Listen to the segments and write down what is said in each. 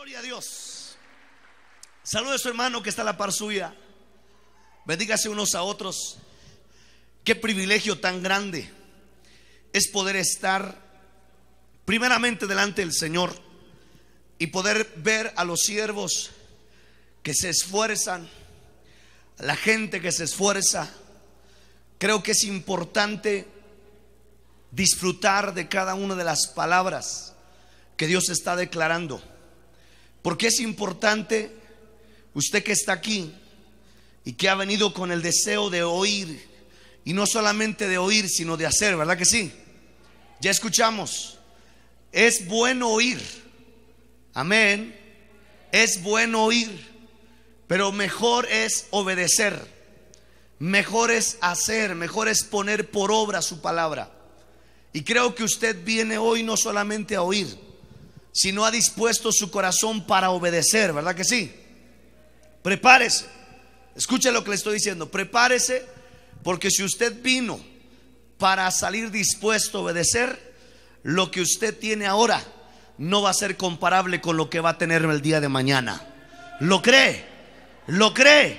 Gloria a Dios. Saludos a su hermano que está a la par suya. Bendígase unos a otros. Qué privilegio tan grande es poder estar primeramente delante del Señor y poder ver a los siervos que se esfuerzan, a la gente que se esfuerza. Creo que es importante disfrutar de cada una de las palabras que Dios está declarando. Porque es importante usted que está aquí y que ha venido con el deseo de oír, y no solamente de oír, sino de hacer, ¿verdad que sí? Ya escuchamos, es bueno oír, amén, es bueno oír, pero mejor es obedecer, mejor es hacer, mejor es poner por obra su palabra. Y creo que usted viene hoy no solamente a oír, si no ha dispuesto su corazón para obedecer, ¿verdad que sí? Prepárese. Escuche lo que le estoy diciendo. Prepárese porque si usted vino para salir dispuesto a obedecer, lo que usted tiene ahora no va a ser comparable con lo que va a tener el día de mañana. ¿Lo cree? ¿Lo cree?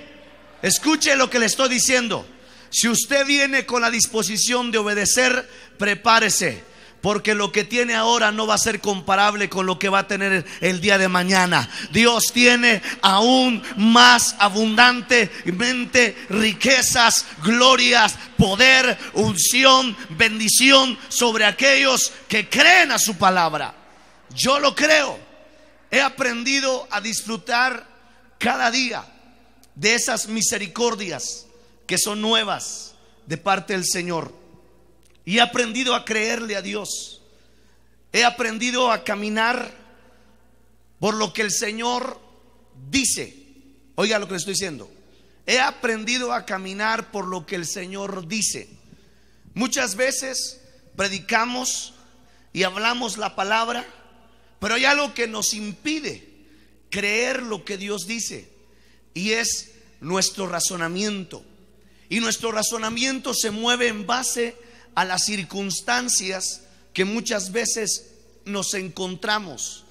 Escuche lo que le estoy diciendo. Si usted viene con la disposición de obedecer, prepárese porque lo que tiene ahora no va a ser comparable con lo que va a tener el día de mañana. Dios tiene aún más abundantemente riquezas, glorias, poder, unción, bendición sobre aquellos que creen a su palabra. Yo lo creo. He aprendido a disfrutar cada día de esas misericordias que son nuevas de parte del Señor. Y he aprendido a creerle a Dios. He aprendido a caminar por lo que el Señor dice. Oiga lo que le estoy diciendo. He aprendido a caminar por lo que el Señor dice. Muchas veces predicamos y hablamos la palabra, pero hay algo que nos impide creer lo que Dios dice y es nuestro razonamiento. Y nuestro razonamiento se mueve en base a a las circunstancias que muchas veces nos encontramos,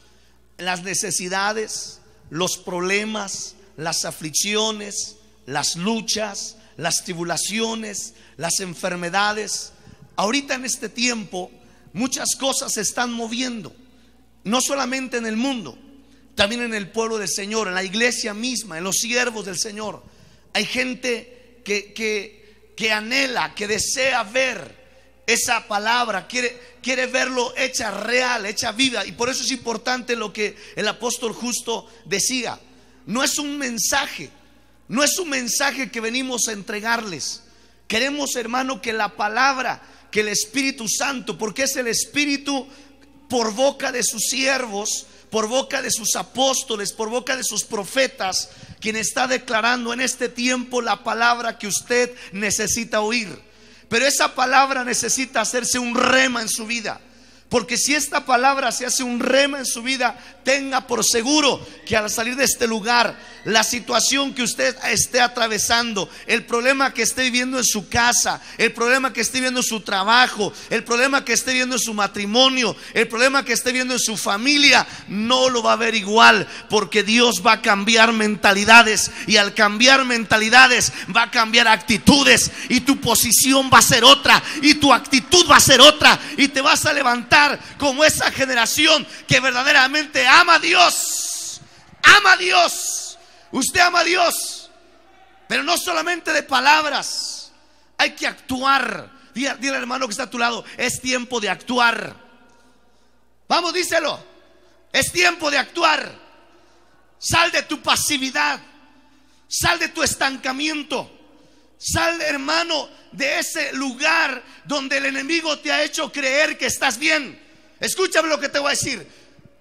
las necesidades, los problemas, las aflicciones, las luchas, las tribulaciones, las enfermedades. Ahorita en este tiempo muchas cosas se están moviendo, no solamente en el mundo, también en el pueblo del Señor, en la iglesia misma, en los siervos del Señor. Hay gente que, que, que anhela, que desea ver esa palabra, quiere, quiere verlo hecha real, hecha vida Y por eso es importante lo que el apóstol justo decía. No es un mensaje, no es un mensaje que venimos a entregarles. Queremos, hermano, que la palabra, que el Espíritu Santo, porque es el Espíritu por boca de sus siervos, por boca de sus apóstoles, por boca de sus profetas, quien está declarando en este tiempo la palabra que usted necesita oír. Pero esa palabra necesita hacerse un rema en su vida. Porque si esta palabra se hace un rema en su vida, tenga por seguro que al salir de este lugar, la situación que usted esté atravesando, el problema que esté viviendo en su casa, el problema que esté viviendo en su trabajo, el problema que esté viviendo en su matrimonio, el problema que esté viviendo en su familia, no lo va a ver igual, porque Dios va a cambiar mentalidades y al cambiar mentalidades va a cambiar actitudes y tu posición va a ser otra y tu actitud va a ser otra y te vas a levantar como esa generación que verdaderamente ama a Dios. Ama a Dios. Usted ama a Dios. Pero no solamente de palabras. Hay que actuar. Dile, dile al hermano que está a tu lado, es tiempo de actuar. Vamos, díselo. Es tiempo de actuar. Sal de tu pasividad. Sal de tu estancamiento. Sal, hermano, de ese lugar donde el enemigo te ha hecho creer que estás bien. Escúchame lo que te voy a decir.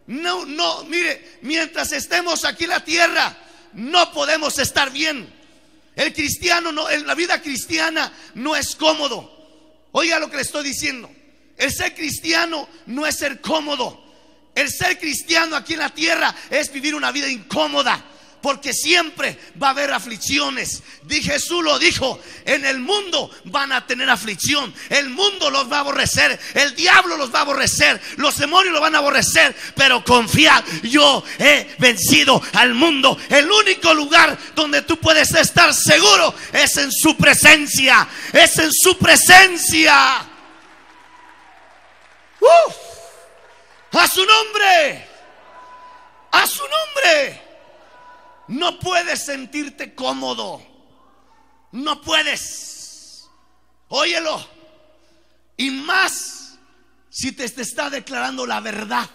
No, no, mire, mientras estemos aquí en la tierra, no podemos estar bien. El cristiano, no, la vida cristiana no es cómodo. Oiga lo que le estoy diciendo. El ser cristiano no es ser cómodo. El ser cristiano aquí en la tierra es vivir una vida incómoda porque siempre va a haber aflicciones. Y Jesús lo dijo, en el mundo van a tener aflicción, el mundo los va a aborrecer, el diablo los va a aborrecer, los demonios los van a aborrecer, pero confía, yo he vencido al mundo. El único lugar donde tú puedes estar seguro es en su presencia, es en su presencia. ¡Uf! A su nombre. No puedes sentirte cómodo. No puedes. Óyelo. Y más si te, está declarando la verdad.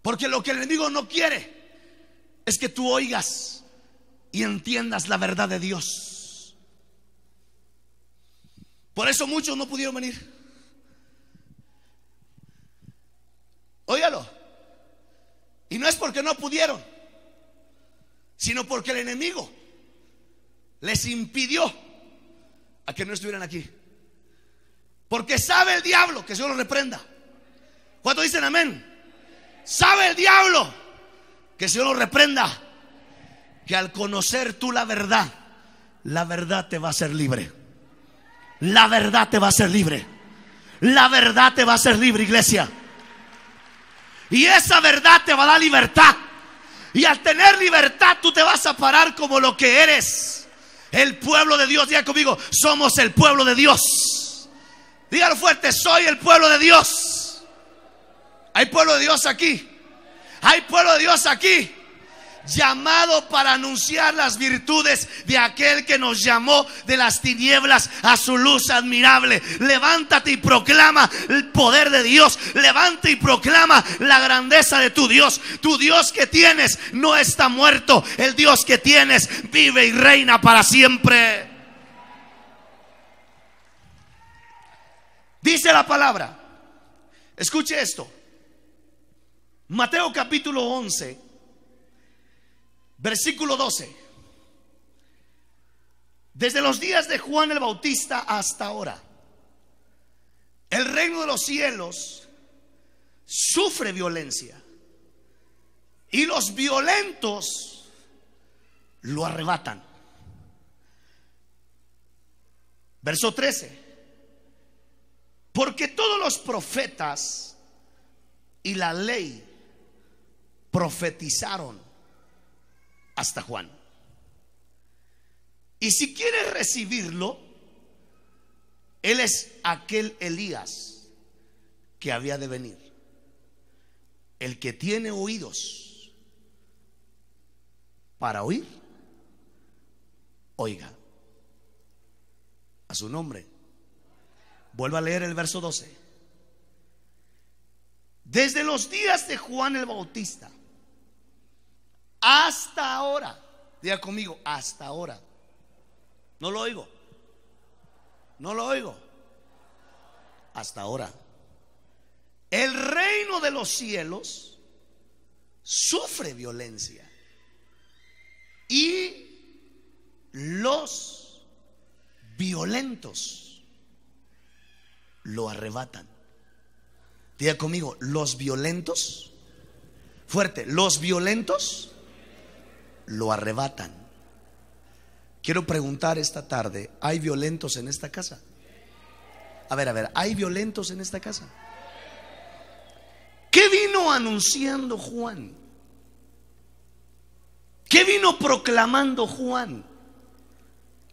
Porque lo que el enemigo no quiere es que tú oigas y entiendas la verdad de Dios. Por eso muchos no pudieron venir. Óyalo. Y no es porque no pudieron sino porque el enemigo les impidió a que no estuvieran aquí. Porque sabe el diablo, que Dios lo reprenda. ¿Cuánto dicen amén? Sabe el diablo, que Dios lo reprenda. Que al conocer tú la verdad, la verdad te va a ser libre. La verdad te va a ser libre. La verdad te va a ser libre, iglesia. Y esa verdad te va a dar libertad. Y al tener libertad tú te vas a parar como lo que eres. El pueblo de Dios, diga conmigo, somos el pueblo de Dios. Dígalo fuerte, soy el pueblo de Dios. Hay pueblo de Dios aquí. Hay pueblo de Dios aquí llamado para anunciar las virtudes de aquel que nos llamó de las tinieblas a su luz admirable. Levántate y proclama el poder de Dios. Levanta y proclama la grandeza de tu Dios. Tu Dios que tienes no está muerto. El Dios que tienes vive y reina para siempre. Dice la palabra. Escuche esto. Mateo capítulo 11 Versículo 12. Desde los días de Juan el Bautista hasta ahora, el reino de los cielos sufre violencia y los violentos lo arrebatan. Verso 13. Porque todos los profetas y la ley profetizaron hasta Juan. Y si quiere recibirlo, él es aquel Elías que había de venir. El que tiene oídos para oír, oiga. A su nombre. Vuelva a leer el verso 12. Desde los días de Juan el Bautista hasta ahora. Diga conmigo, hasta ahora. No lo oigo. No lo oigo. Hasta ahora. El reino de los cielos sufre violencia. Y los violentos lo arrebatan. Diga conmigo, los violentos. Fuerte, los violentos lo arrebatan. Quiero preguntar esta tarde, ¿hay violentos en esta casa? A ver, a ver, ¿hay violentos en esta casa? ¿Qué vino anunciando Juan? ¿Qué vino proclamando Juan?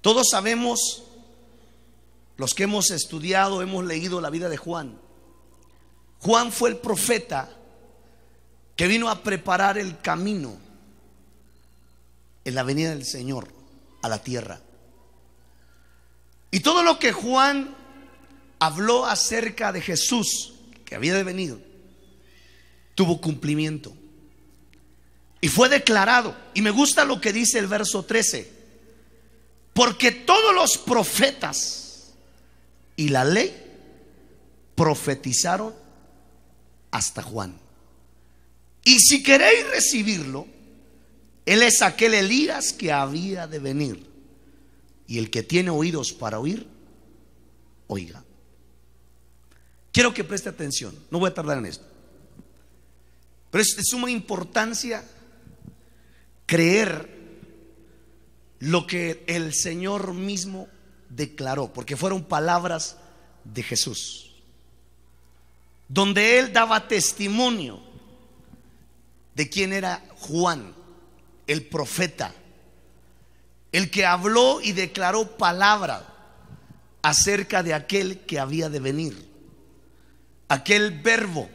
Todos sabemos, los que hemos estudiado, hemos leído la vida de Juan. Juan fue el profeta que vino a preparar el camino en la venida del Señor a la tierra. Y todo lo que Juan habló acerca de Jesús que había de venir, tuvo cumplimiento. Y fue declarado. Y me gusta lo que dice el verso 13. Porque todos los profetas y la ley profetizaron hasta Juan. Y si queréis recibirlo, él es aquel Elías que había de venir. Y el que tiene oídos para oír, oiga. Quiero que preste atención, no voy a tardar en esto. Pero es de suma importancia creer lo que el Señor mismo declaró, porque fueron palabras de Jesús, donde él daba testimonio de quién era Juan el profeta, el que habló y declaró palabra acerca de aquel que había de venir, aquel verbo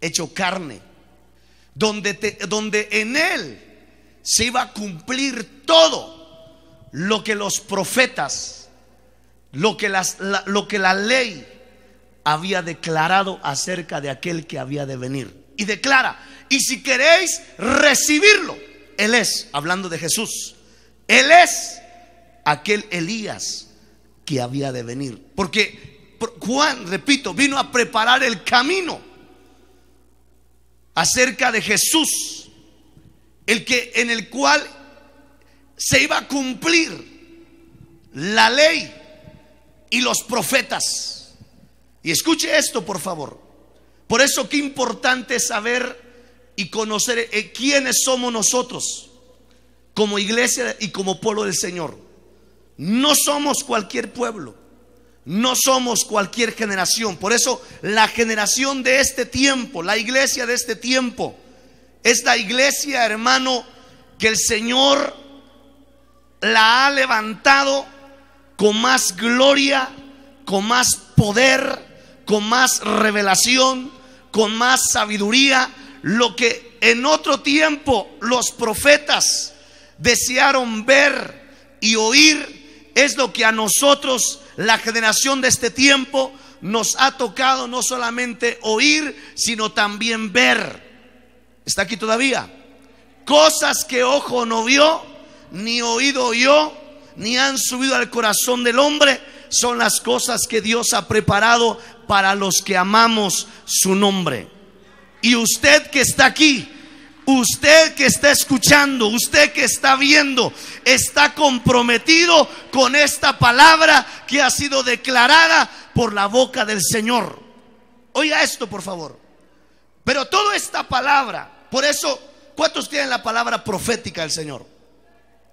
hecho carne, donde, en él se iba a cumplir todo lo que los profetas, lo que la ley había declarado acerca de aquel que había de venir. Y declara, y si queréis recibirlo, él es, hablando de Jesús, Él es aquel Elías que había de venir. Porque Juan, repito, vino a preparar el camino acerca de Jesús, el que en el cual se iba a cumplir la ley y los profetas. Y escuche esto, por favor. Por eso qué importante saber y conocer eh, quiénes somos nosotros como iglesia y como pueblo del Señor. No somos cualquier pueblo, no somos cualquier generación. Por eso la generación de este tiempo, la iglesia de este tiempo, es la iglesia, hermano, que el Señor la ha levantado con más gloria, con más poder, con más revelación, con más sabiduría, lo que en otro tiempo los profetas desearon ver y oír, es lo que a nosotros, la generación de este tiempo, nos ha tocado no solamente oír, sino también ver. Está aquí todavía. Cosas que ojo no vio, ni oído yo, ni han subido al corazón del hombre, son las cosas que Dios ha preparado para los que amamos su nombre. Y usted que está aquí, usted que está escuchando, usted que está viendo, está comprometido con esta palabra que ha sido declarada por la boca del Señor. Oiga esto, por favor. Pero toda esta palabra, por eso, ¿cuántos tienen la palabra profética del Señor?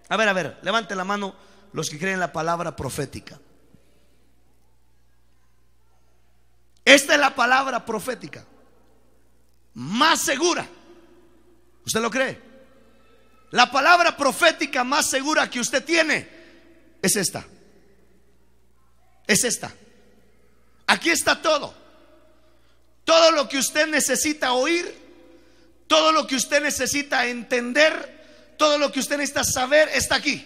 A ver, a ver, levante la mano los que creen la palabra profética. Esta es la palabra profética más segura. ¿Usted lo cree? La palabra profética más segura que usted tiene es esta. Es esta. Aquí está todo. Todo lo que usted necesita oír, todo lo que usted necesita entender, todo lo que usted necesita saber está aquí.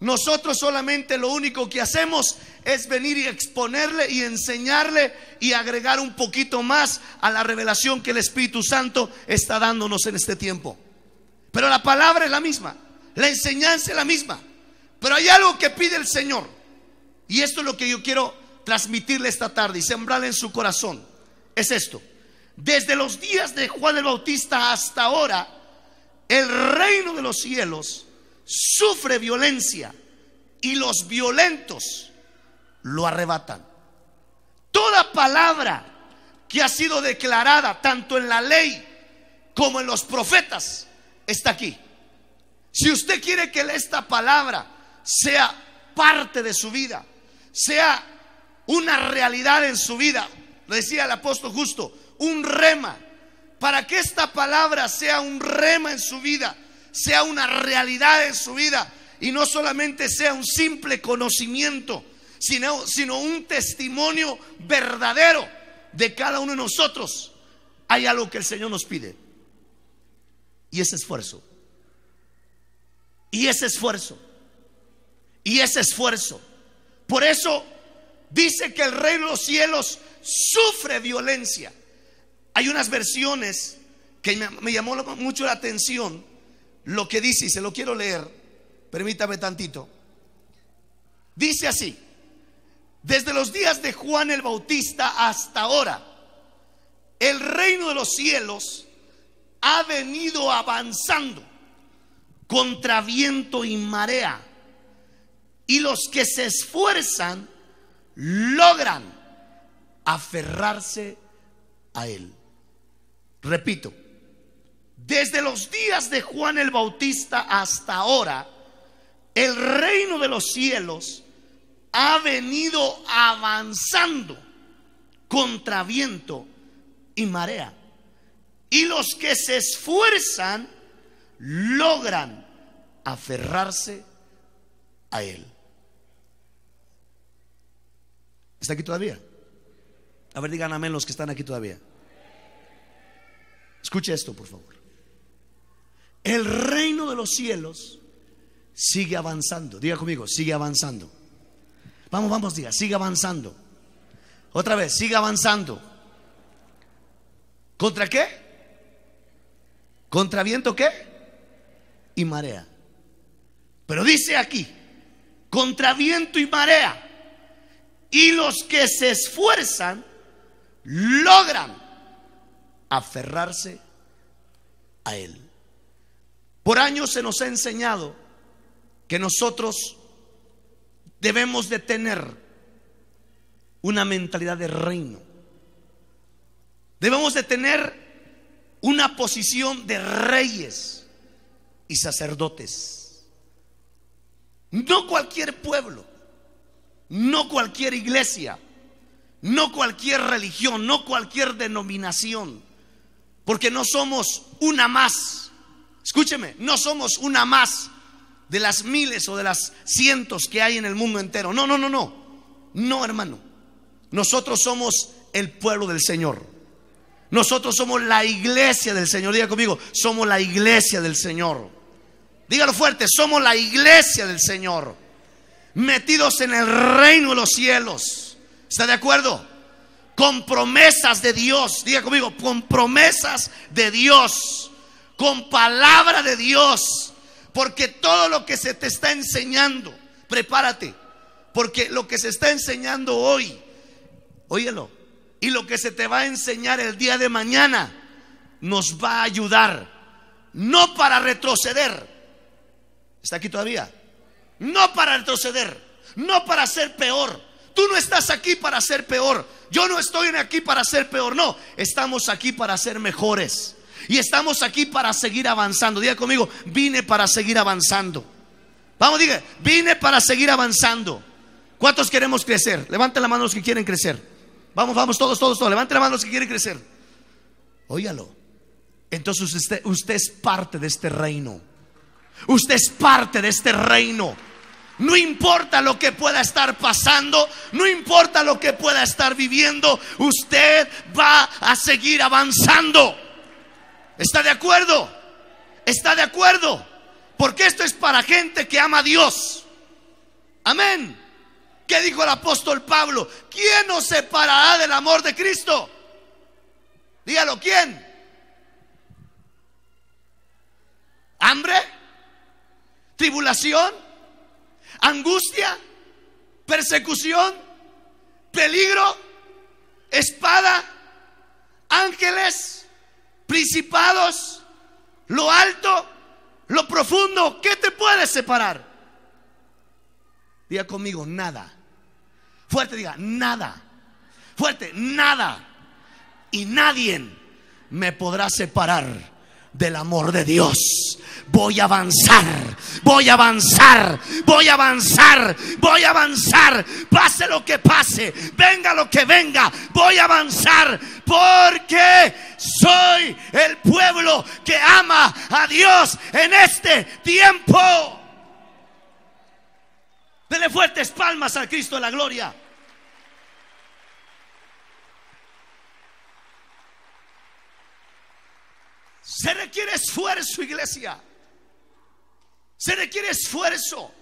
Nosotros solamente lo único que hacemos es venir y exponerle y enseñarle y agregar un poquito más a la revelación que el Espíritu Santo está dándonos en este tiempo. Pero la palabra es la misma, la enseñanza es la misma. Pero hay algo que pide el Señor. Y esto es lo que yo quiero transmitirle esta tarde y sembrarle en su corazón. Es esto. Desde los días de Juan el Bautista hasta ahora, el reino de los cielos sufre violencia y los violentos lo arrebatan. Toda palabra que ha sido declarada tanto en la ley como en los profetas está aquí. Si usted quiere que esta palabra sea parte de su vida, sea una realidad en su vida, lo decía el apóstol justo, un rema, para que esta palabra sea un rema en su vida, sea una realidad en su vida y no solamente sea un simple conocimiento, sino, sino un testimonio verdadero de cada uno de nosotros. Hay algo que el Señor nos pide y es esfuerzo. Y ese esfuerzo. Y ese esfuerzo. Por eso dice que el reino de los cielos sufre violencia. Hay unas versiones que me llamó mucho la atención lo que dice, y se lo quiero leer, permítame tantito. Dice así, desde los días de Juan el Bautista hasta ahora, el reino de los cielos ha venido avanzando contra viento y marea. Y los que se esfuerzan logran aferrarse a él. Repito, desde los días de Juan el Bautista hasta ahora, el reino de los cielos ha venido avanzando contra viento y marea. Y los que se esfuerzan logran aferrarse a él. ¿Está aquí todavía? A ver, digan amén los que están aquí todavía. Escuche esto, por favor. El reino de los cielos sigue avanzando. Diga conmigo, sigue avanzando. Vamos, vamos, diga, sigue avanzando. Otra vez, sigue avanzando. ¿Contra qué? ¿Contra viento qué? Y marea. Pero dice aquí, contra viento y marea. Y los que se esfuerzan logran aferrarse a él. Por años se nos ha enseñado que nosotros debemos de tener una mentalidad de reino. Debemos de tener una posición de reyes y sacerdotes. No cualquier pueblo, no cualquier iglesia, no cualquier religión, no cualquier denominación, porque no somos una más Escúcheme, no somos una más de las miles o de las cientos que hay en el mundo entero. No, no, no, no. No, hermano. Nosotros somos el pueblo del Señor. Nosotros somos la iglesia del Señor. Diga conmigo, somos la iglesia del Señor. Dígalo fuerte, somos la iglesia del Señor. Metidos en el reino de los cielos. ¿Está de acuerdo? Con promesas de Dios. Diga conmigo, con promesas de Dios con palabra de Dios, porque todo lo que se te está enseñando, prepárate, porque lo que se está enseñando hoy, óyelo, y lo que se te va a enseñar el día de mañana, nos va a ayudar, no para retroceder, está aquí todavía, no para retroceder, no para ser peor, Tú no estás aquí para ser peor. Yo no estoy aquí para ser peor. No, estamos aquí para ser mejores. Y estamos aquí para seguir avanzando. Diga conmigo, vine para seguir avanzando. Vamos, diga, vine para seguir avanzando. ¿Cuántos queremos crecer? Levanten la mano los que quieren crecer. Vamos, vamos, todos, todos, todos. Levanten la mano los que quieren crecer. Óyalo. Entonces usted, usted es parte de este reino. Usted es parte de este reino. No importa lo que pueda estar pasando, no importa lo que pueda estar viviendo, usted va a seguir avanzando. ¿Está de acuerdo? ¿Está de acuerdo? Porque esto es para gente que ama a Dios. Amén. ¿Qué dijo el apóstol Pablo? ¿Quién nos separará del amor de Cristo? Dígalo, ¿quién? ¿Hambre? ¿Tribulación? ¿Angustia? ¿Persecución? ¿Peligro? ¿Espada? ¿Ángeles? principados, lo alto, lo profundo, ¿qué te puede separar? Diga conmigo, nada. Fuerte diga, nada. Fuerte, nada. Y nadie me podrá separar del amor de Dios. Voy a avanzar, voy a avanzar, voy a avanzar, voy a avanzar. Pase lo que pase, venga lo que venga, voy a avanzar porque soy el pueblo que ama a Dios en este tiempo. Dele fuertes palmas al Cristo de la gloria. Se requiere esfuerzo, iglesia. Se requiere esfuerzo.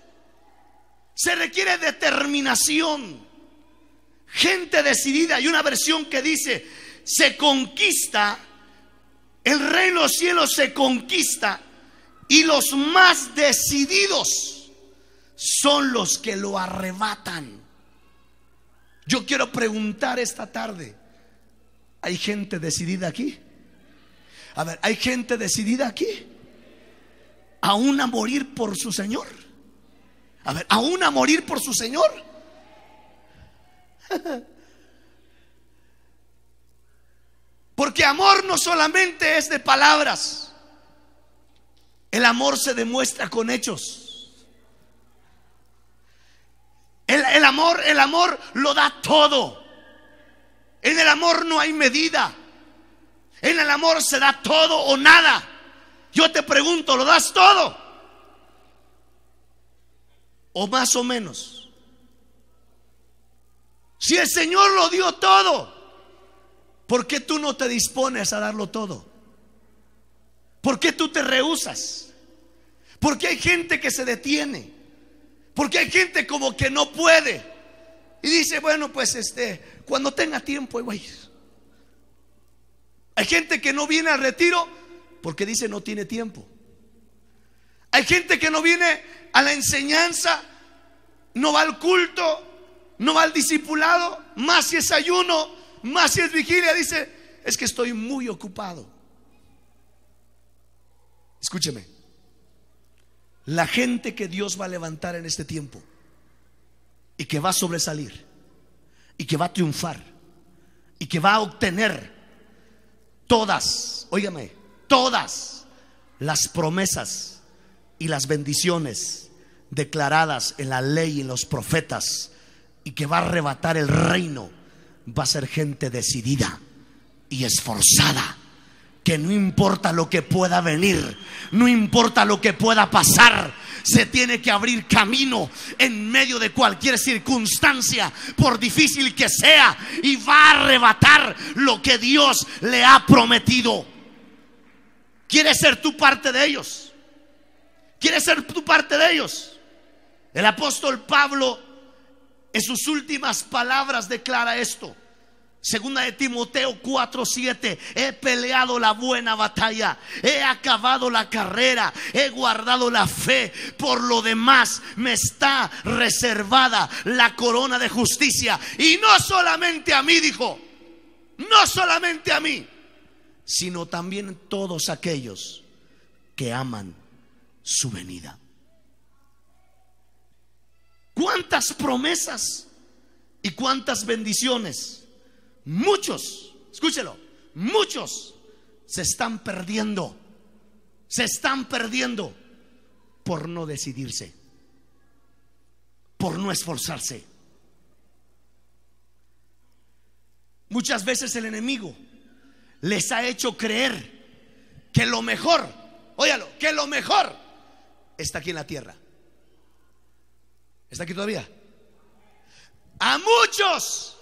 Se requiere determinación. Gente decidida. Hay una versión que dice, se conquista, el reino de los cielos se conquista y los más decididos son los que lo arrebatan. Yo quiero preguntar esta tarde, ¿hay gente decidida aquí? A ver, ¿hay gente decidida aquí? ¿Aún a morir por su Señor? A ver, ¿aún a morir por su Señor? Porque amor no solamente es de palabras, el amor se demuestra con hechos. El, el amor, el amor lo da todo. En el amor no hay medida. En el amor se da todo o nada. Yo te pregunto, ¿lo das todo? ¿O más o menos? Si el Señor lo dio todo, ¿por qué tú no te dispones a darlo todo? ¿Por qué tú te rehusas? ¿Por qué hay gente que se detiene? ¿Por qué hay gente como que no puede? Y dice, bueno, pues este, cuando tenga tiempo, voy a ir. Hay gente que no viene al retiro porque dice no tiene tiempo. Hay gente que no viene a la enseñanza, no va al culto, no va al discipulado, más si es ayuno, más si es vigilia, dice, es que estoy muy ocupado. Escúcheme, la gente que Dios va a levantar en este tiempo y que va a sobresalir y que va a triunfar y que va a obtener todas, óigame, todas las promesas y las bendiciones declaradas en la ley y en los profetas y que va a arrebatar el reino, va a ser gente decidida y esforzada que no importa lo que pueda venir, no importa lo que pueda pasar, se tiene que abrir camino en medio de cualquier circunstancia, por difícil que sea, y va a arrebatar lo que Dios le ha prometido. ¿Quieres ser tú parte de ellos? ¿Quieres ser tú parte de ellos? El apóstol Pablo en sus últimas palabras declara esto. Segunda de Timoteo 4:7. He peleado la buena batalla, he acabado la carrera, he guardado la fe. Por lo demás, me está reservada la corona de justicia. Y no solamente a mí, dijo, no solamente a mí, sino también todos aquellos que aman su venida. ¿Cuántas promesas y cuántas bendiciones? Muchos, escúchelo, muchos se están perdiendo, se están perdiendo por no decidirse, por no esforzarse. Muchas veces el enemigo les ha hecho creer que lo mejor, óyalo, que lo mejor está aquí en la tierra. ¿Está aquí todavía? A muchos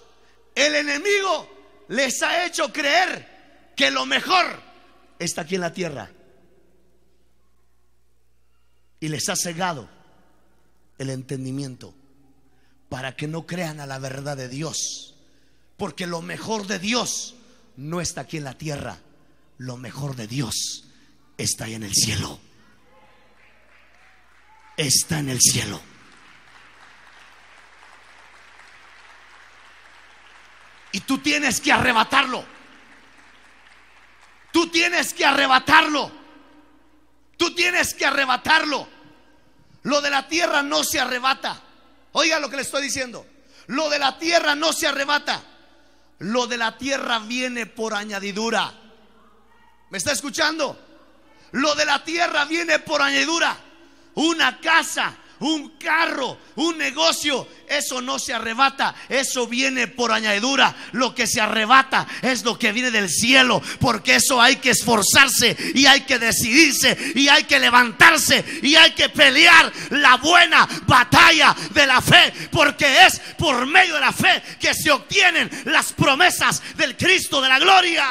el enemigo les ha hecho creer que lo mejor está aquí en la tierra. Y les ha cegado el entendimiento para que no crean a la verdad de Dios. Porque lo mejor de Dios no está aquí en la tierra. Lo mejor de Dios está ahí en el cielo. Está en el cielo. tú tienes que arrebatarlo. Tú tienes que arrebatarlo. Tú tienes que arrebatarlo. Lo de la tierra no se arrebata. Oiga lo que le estoy diciendo. Lo de la tierra no se arrebata. Lo de la tierra viene por añadidura. ¿Me está escuchando? Lo de la tierra viene por añadidura. Una casa un carro, un negocio, eso no se arrebata, eso viene por añadidura. Lo que se arrebata es lo que viene del cielo, porque eso hay que esforzarse y hay que decidirse y hay que levantarse y hay que pelear la buena batalla de la fe, porque es por medio de la fe que se obtienen las promesas del Cristo de la gloria.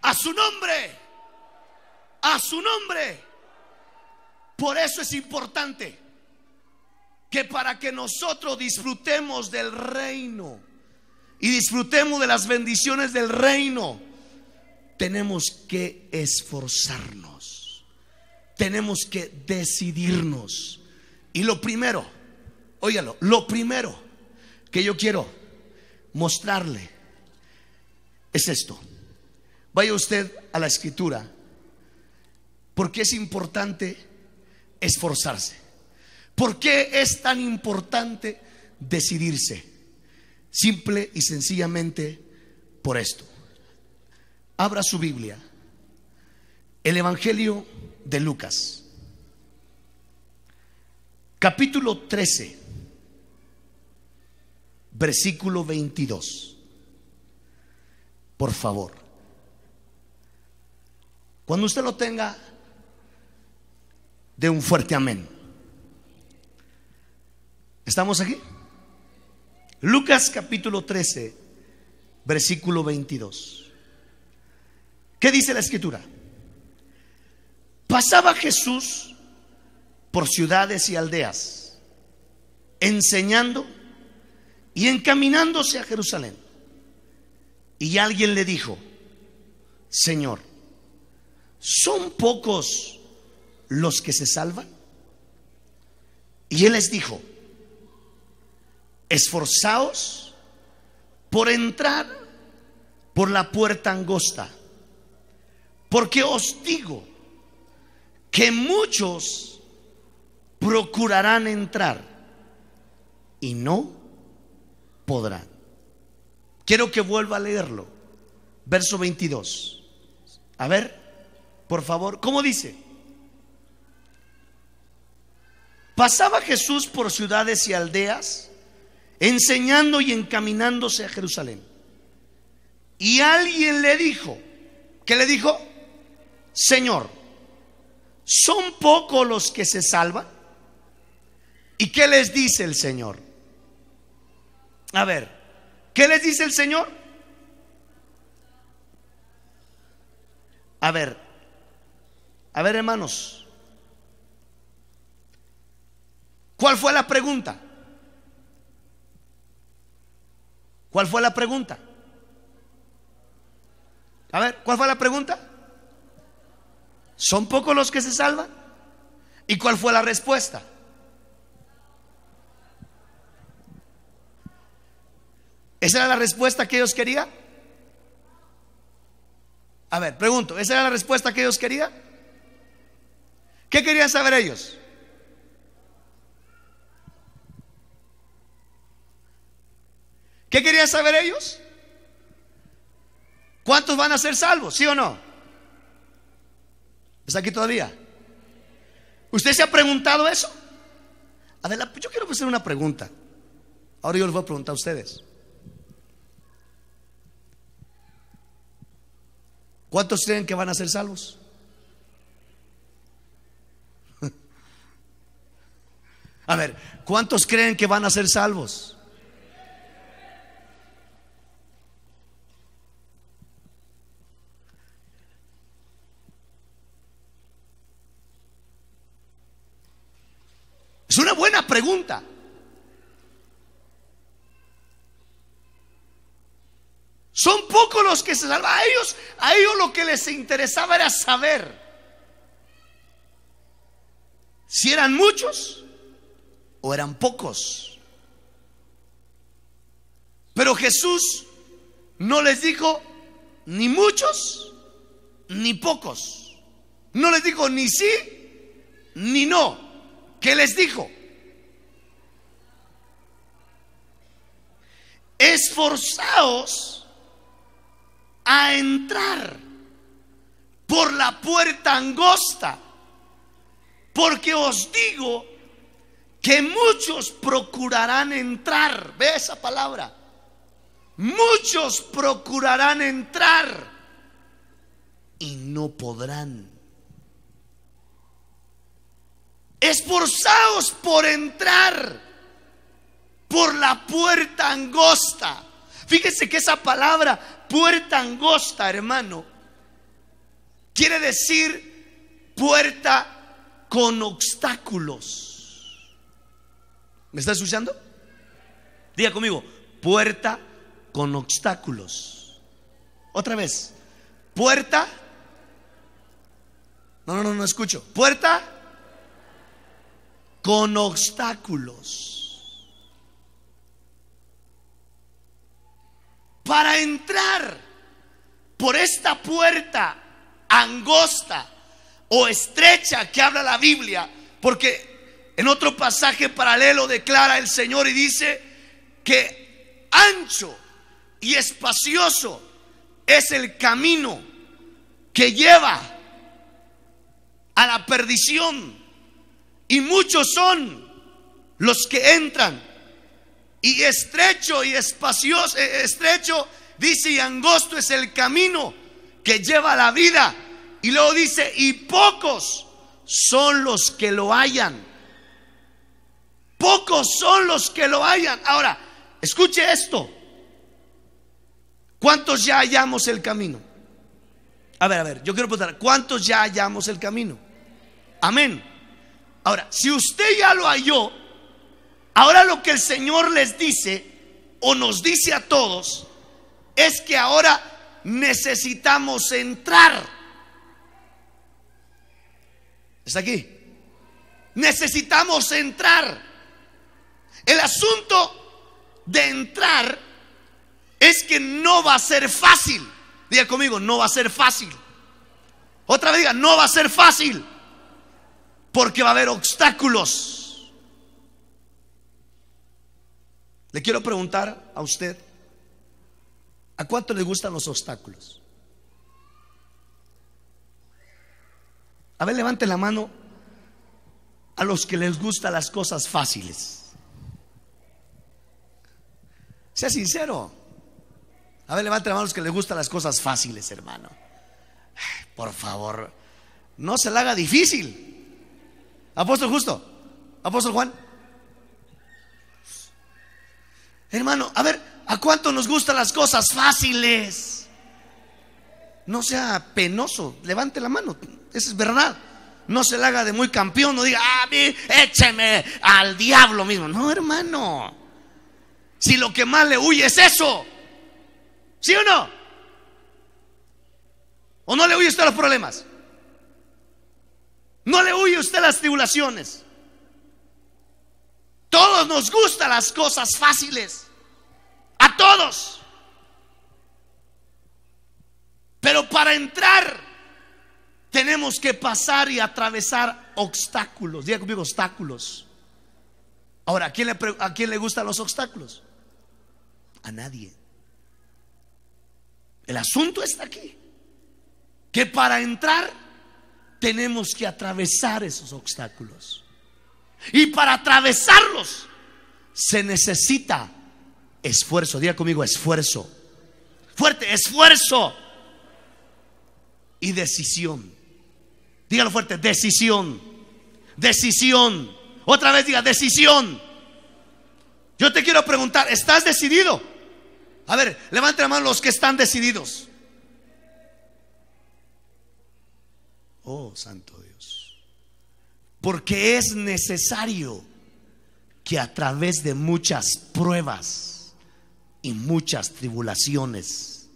A su nombre, a su nombre. Por eso es importante que para que nosotros disfrutemos del reino y disfrutemos de las bendiciones del reino, tenemos que esforzarnos, tenemos que decidirnos. Y lo primero, óyalo, lo primero que yo quiero mostrarle es esto. Vaya usted a la escritura, porque es importante esforzarse. ¿Por qué es tan importante decidirse? Simple y sencillamente por esto. Abra su Biblia. El Evangelio de Lucas. Capítulo 13. Versículo 22. Por favor. Cuando usted lo tenga, de un fuerte amén. ¿Estamos aquí? Lucas capítulo 13, versículo 22. ¿Qué dice la escritura? Pasaba Jesús por ciudades y aldeas, enseñando y encaminándose a Jerusalén. Y alguien le dijo, Señor, ¿son pocos los que se salvan? Y él les dijo, esforzaos por entrar por la puerta angosta, porque os digo que muchos procurarán entrar y no podrán. Quiero que vuelva a leerlo. Verso 22. A ver, por favor, ¿cómo dice? Pasaba Jesús por ciudades y aldeas, enseñando y encaminándose a Jerusalén. Y alguien le dijo, ¿qué le dijo? Señor, ¿son pocos los que se salvan? ¿Y qué les dice el Señor? A ver, ¿qué les dice el Señor? A ver, a ver hermanos, ¿Cuál fue la pregunta? ¿Cuál fue la pregunta? A ver, ¿cuál fue la pregunta? ¿Son pocos los que se salvan? ¿Y cuál fue la respuesta? ¿Esa era la respuesta que ellos querían? A ver, pregunto, ¿esa era la respuesta que ellos querían? ¿Qué querían saber ellos? ¿Qué querían saber ellos? ¿Cuántos van a ser salvos? ¿Sí o no? ¿Está aquí todavía? ¿Usted se ha preguntado eso? Adelante, pues yo quiero hacer una pregunta. Ahora yo les voy a preguntar a ustedes. ¿Cuántos creen que van a ser salvos? A ver, ¿cuántos creen que van a ser salvos? Son pocos los que se salvan. A ellos, a ellos lo que les interesaba era saber si eran muchos o eran pocos. Pero Jesús no les dijo ni muchos ni pocos. No les dijo ni sí ni no. ¿Qué les dijo? esforzaos a entrar por la puerta angosta, porque os digo que muchos procurarán entrar, ve esa palabra, muchos procurarán entrar y no podrán. Esforzaos por entrar por la puerta angosta. Fíjese que esa palabra, puerta angosta, hermano, quiere decir puerta con obstáculos. ¿Me está escuchando? Diga conmigo, puerta con obstáculos. Otra vez, puerta. No, no, no, no escucho. Puerta con obstáculos. para entrar por esta puerta angosta o estrecha que habla la Biblia, porque en otro pasaje paralelo declara el Señor y dice que ancho y espacioso es el camino que lleva a la perdición y muchos son los que entran y estrecho y espacioso, eh, estrecho, dice, y angosto es el camino que lleva la vida. Y luego dice, y pocos son los que lo hallan. Pocos son los que lo hallan. Ahora, escuche esto. ¿Cuántos ya hallamos el camino? A ver, a ver, yo quiero preguntar, ¿cuántos ya hallamos el camino? Amén. Ahora, si usted ya lo halló, Ahora lo que el Señor les dice o nos dice a todos es que ahora necesitamos entrar. ¿Está aquí? Necesitamos entrar. El asunto de entrar es que no va a ser fácil. Diga conmigo, no va a ser fácil. Otra vez diga, no va a ser fácil. Porque va a haber obstáculos. Le quiero preguntar a usted, ¿a cuánto le gustan los obstáculos? A ver, levante la mano a los que les gustan las cosas fáciles. Sea sincero. A ver, levante la mano a los que les gustan las cosas fáciles, hermano. por favor, no se la haga difícil. Apóstol justo, apóstol Juan. Hermano, a ver, ¿a cuánto nos gustan las cosas fáciles? No sea penoso, levante la mano, eso es verdad. No se le haga de muy campeón, no diga, a mí, écheme al diablo mismo. No, hermano. Si lo que más le huye es eso, ¿sí o no? ¿O no le huye usted a los problemas? ¿No le huye usted a las tribulaciones? Todos nos gustan las cosas fáciles. A todos. Pero para entrar tenemos que pasar y atravesar obstáculos. Diga conmigo obstáculos. Ahora, ¿a quién le, a quién le gustan los obstáculos? A nadie. El asunto está aquí. Que para entrar tenemos que atravesar esos obstáculos. Y para atravesarlos se necesita esfuerzo. Diga conmigo, esfuerzo. Fuerte, esfuerzo. Y decisión. Dígalo fuerte, decisión. Decisión. Otra vez diga, decisión. Yo te quiero preguntar, ¿estás decidido? A ver, levante la mano los que están decididos. Oh, santo Dios. Porque es necesario que a través de muchas pruebas y muchas tribulaciones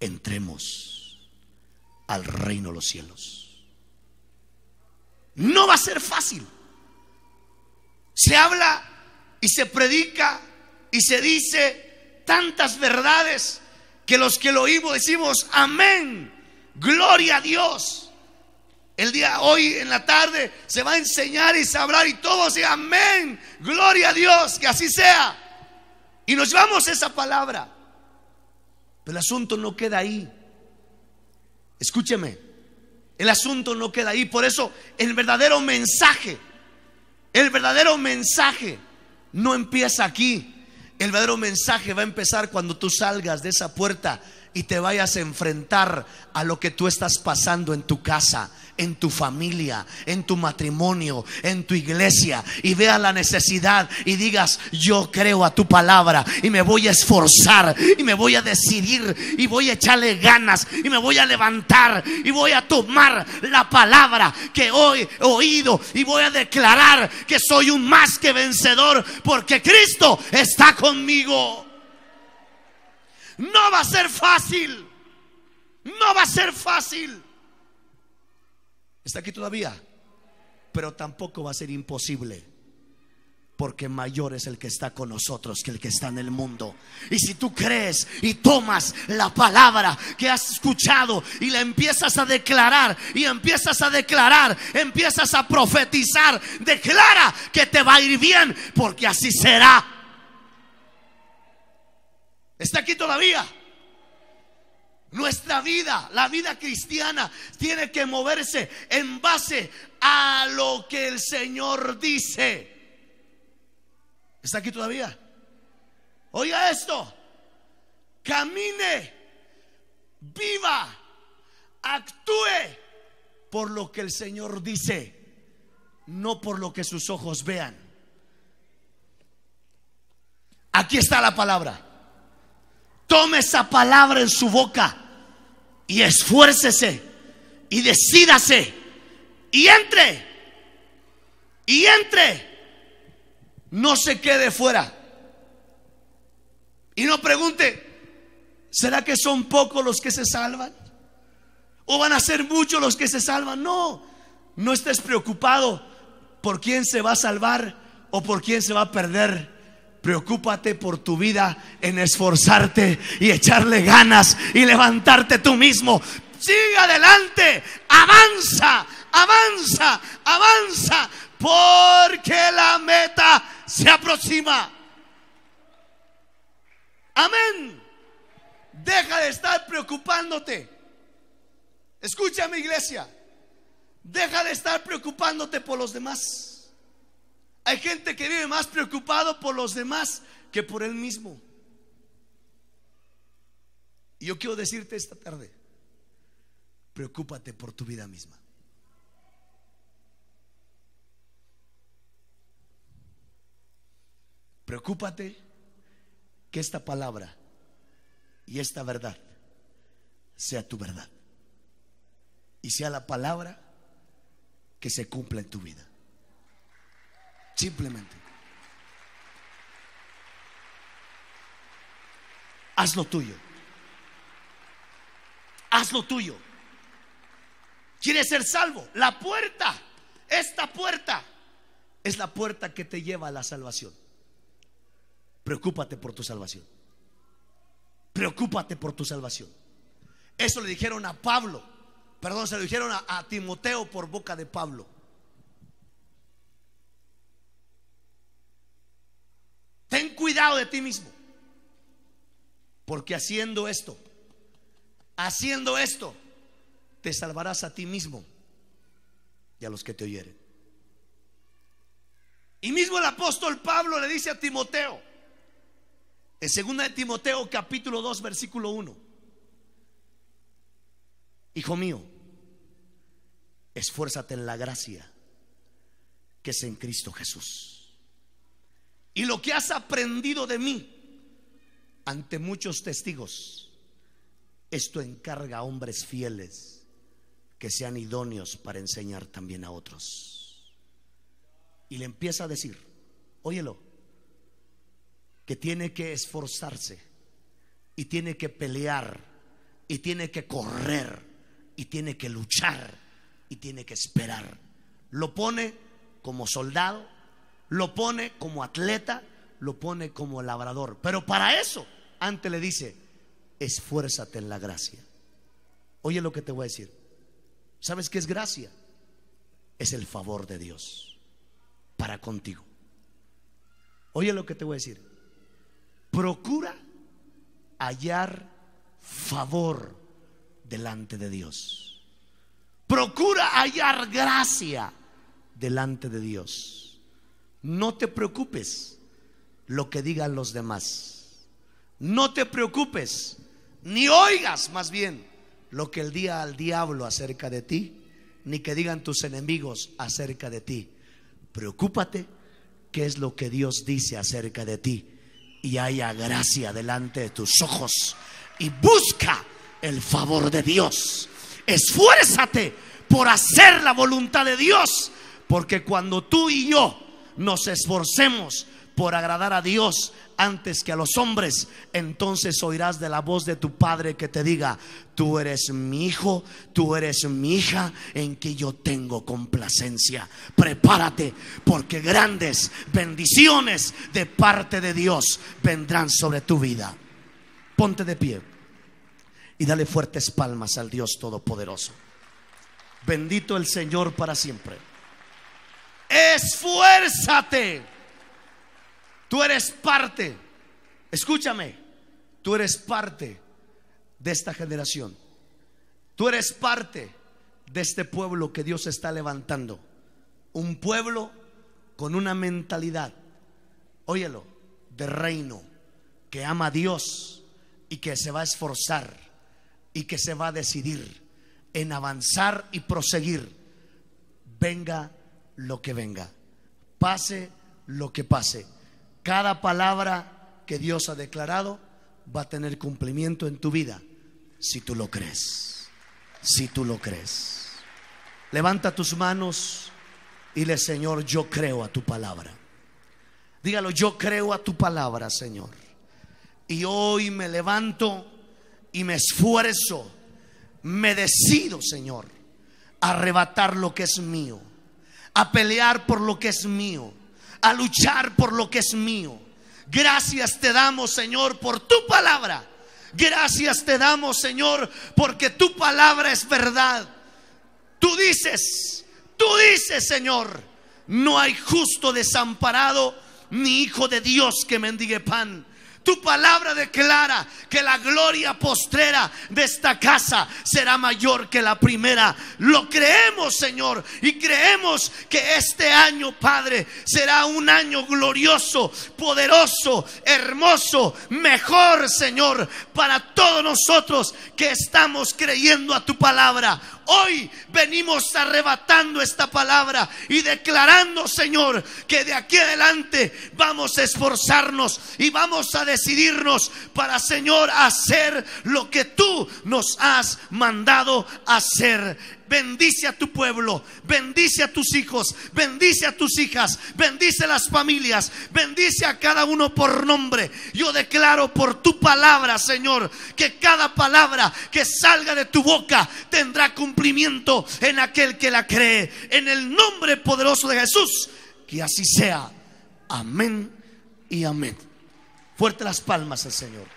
entremos al reino de los cielos. No va a ser fácil. Se habla y se predica y se dice tantas verdades que los que lo oímos decimos, amén, gloria a Dios. El día hoy en la tarde se va a enseñar y se hablar y todos digan amén. Gloria a Dios, que así sea. Y nos llevamos esa palabra. Pero el asunto no queda ahí. Escúcheme. El asunto no queda ahí. Por eso el verdadero mensaje, el verdadero mensaje no empieza aquí. El verdadero mensaje va a empezar cuando tú salgas de esa puerta y te vayas a enfrentar a lo que tú estás pasando en tu casa, en tu familia, en tu matrimonio, en tu iglesia y vea la necesidad y digas, yo creo a tu palabra y me voy a esforzar y me voy a decidir y voy a echarle ganas y me voy a levantar y voy a tomar la palabra que hoy he oído y voy a declarar que soy un más que vencedor porque Cristo está conmigo. No va a ser fácil. No va a ser fácil. Está aquí todavía. Pero tampoco va a ser imposible. Porque mayor es el que está con nosotros que el que está en el mundo. Y si tú crees y tomas la palabra que has escuchado y la empiezas a declarar y empiezas a declarar, empiezas a profetizar, declara que te va a ir bien porque así será. ¿Está aquí todavía? Nuestra vida, la vida cristiana, tiene que moverse en base a lo que el Señor dice. ¿Está aquí todavía? Oiga esto, camine, viva, actúe por lo que el Señor dice, no por lo que sus ojos vean. Aquí está la palabra. Tome esa palabra en su boca y esfuércese y decídase y entre. Y entre. No se quede fuera. Y no pregunte, ¿será que son pocos los que se salvan? ¿O van a ser muchos los que se salvan? No, no estés preocupado por quién se va a salvar o por quién se va a perder. Preocúpate por tu vida en esforzarte y echarle ganas y levantarte tú mismo. Sigue adelante, avanza, avanza, avanza, porque la meta se aproxima. Amén. Deja de estar preocupándote. escúchame, iglesia. Deja de estar preocupándote por los demás. Hay gente que vive más preocupado por los demás que por él mismo. Y yo quiero decirte esta tarde, preocúpate por tu vida misma. Preocúpate que esta palabra y esta verdad sea tu verdad y sea la palabra que se cumpla en tu vida. Simplemente. Haz lo tuyo. Haz lo tuyo. ¿Quieres ser salvo? La puerta, esta puerta, es la puerta que te lleva a la salvación. Preocúpate por tu salvación. Preocúpate por tu salvación. Eso le dijeron a Pablo. Perdón, se lo dijeron a, a Timoteo por boca de Pablo. cuidado de ti mismo. Porque haciendo esto, haciendo esto, te salvarás a ti mismo y a los que te oyeren. Y mismo el apóstol Pablo le dice a Timoteo, en 2 de Timoteo capítulo 2 versículo 1, Hijo mío, esfuérzate en la gracia que es en Cristo Jesús y lo que has aprendido de mí ante muchos testigos. Esto encarga a hombres fieles que sean idóneos para enseñar también a otros. Y le empieza a decir, óyelo, que tiene que esforzarse y tiene que pelear y tiene que correr y tiene que luchar y tiene que esperar. Lo pone como soldado lo pone como atleta, lo pone como labrador. Pero para eso, antes le dice, esfuérzate en la gracia. Oye lo que te voy a decir. ¿Sabes qué es gracia? Es el favor de Dios para contigo. Oye lo que te voy a decir. Procura hallar favor delante de Dios. Procura hallar gracia delante de Dios. No te preocupes lo que digan los demás. No te preocupes, ni oigas más bien lo que el día al diablo acerca de ti, ni que digan tus enemigos acerca de ti. Preocúpate qué es lo que Dios dice acerca de ti y haya gracia delante de tus ojos y busca el favor de Dios. Esfuérzate por hacer la voluntad de Dios, porque cuando tú y yo nos esforcemos por agradar a Dios antes que a los hombres, entonces oirás de la voz de tu Padre que te diga, tú eres mi hijo, tú eres mi hija, en que yo tengo complacencia. Prepárate, porque grandes bendiciones de parte de Dios vendrán sobre tu vida. Ponte de pie y dale fuertes palmas al Dios Todopoderoso. Bendito el Señor para siempre esfuérzate. Tú eres parte, escúchame, tú eres parte de esta generación. Tú eres parte de este pueblo que Dios está levantando. Un pueblo con una mentalidad, óyelo, de reino, que ama a Dios y que se va a esforzar y que se va a decidir en avanzar y proseguir. Venga lo que venga, pase lo que pase. Cada palabra que Dios ha declarado va a tener cumplimiento en tu vida, si tú lo crees, si tú lo crees. Levanta tus manos y le Señor, yo creo a tu palabra. Dígalo, yo creo a tu palabra, Señor. Y hoy me levanto y me esfuerzo, me decido, Señor, arrebatar lo que es mío a pelear por lo que es mío, a luchar por lo que es mío. Gracias te damos, Señor, por tu palabra. Gracias te damos, Señor, porque tu palabra es verdad. Tú dices, tú dices, Señor, no hay justo desamparado ni hijo de Dios que mendigue pan. Tu palabra declara que la gloria postrera de esta casa será mayor que la primera. Lo creemos, Señor, y creemos que este año, Padre, será un año glorioso, poderoso, hermoso, mejor, Señor, para todos nosotros que estamos creyendo a tu palabra. Hoy venimos arrebatando esta palabra y declarando, Señor, que de aquí adelante vamos a esforzarnos y vamos a decidirnos para, Señor, hacer lo que tú nos has mandado hacer bendice a tu pueblo, bendice a tus hijos, bendice a tus hijas, bendice las familias, bendice a cada uno por nombre. Yo declaro por tu palabra, Señor, que cada palabra que salga de tu boca tendrá cumplimiento en aquel que la cree. En el nombre poderoso de Jesús, que así sea. Amén y amén. Fuerte las palmas al Señor.